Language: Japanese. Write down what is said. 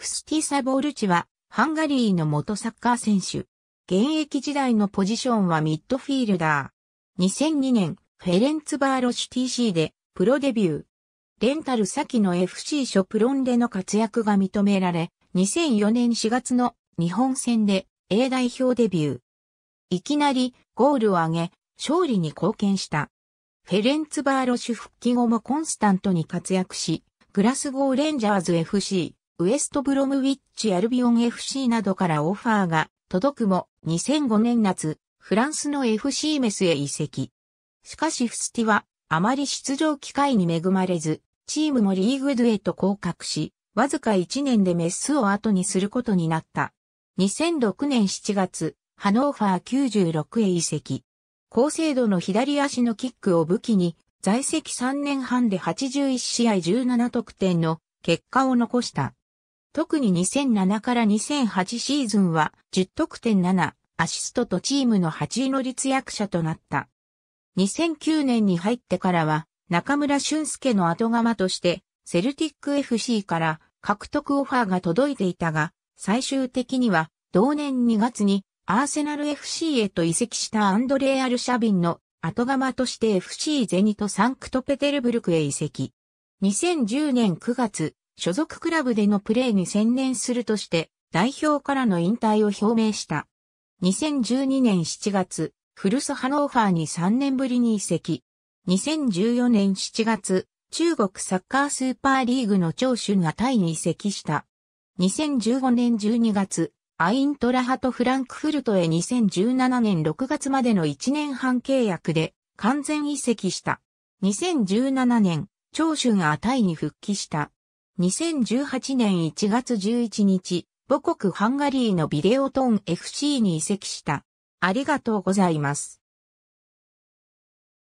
フスティサ・ボールチは、ハンガリーの元サッカー選手。現役時代のポジションはミッドフィールダー。2002年、フェレンツバーロシュ TC で、プロデビュー。レンタル先の FC ショプロンでの活躍が認められ、2004年4月の日本戦で A 代表デビュー。いきなりゴールを挙げ、勝利に貢献した。フェレンツバーロシュ復帰後もコンスタントに活躍し、グラスゴーレンジャーズ FC、ウエストブロムウィッチアルビオン FC などからオファーが届くも2005年夏、フランスの FC メスへ移籍。しかしフスティはあまり出場機会に恵まれず、チームもリーグドゥへと降格し、わずか1年でメスを後にすることになった。2006年7月、ハノーファー96へ移籍。高精度の左足のキックを武器に、在籍3年半で81試合17得点の結果を残した。特に2007から2008シーズンは10得点7アシストとチームの8位の立役者となった。2009年に入ってからは中村俊介の後釜としてセルティック FC から獲得オファーが届いていたが最終的には同年2月にアーセナル FC へと移籍したアンドレー・アルシャビンの後釜として FC ゼニトサンクトペテルブルクへ移籍。2010年9月、所属クラブでのプレーに専念するとして、代表からの引退を表明した。2012年7月、フルスハノーファーに3年ぶりに移籍。2014年7月、中国サッカースーパーリーグの長州がタイに移籍した。2015年12月、アイントラハとフランクフルトへ2017年6月までの1年半契約で完全移籍した。2017年、長州がタイに復帰した。2018年1月11日、母国ハンガリーのビデオトン FC に移籍した。ありがとうございます。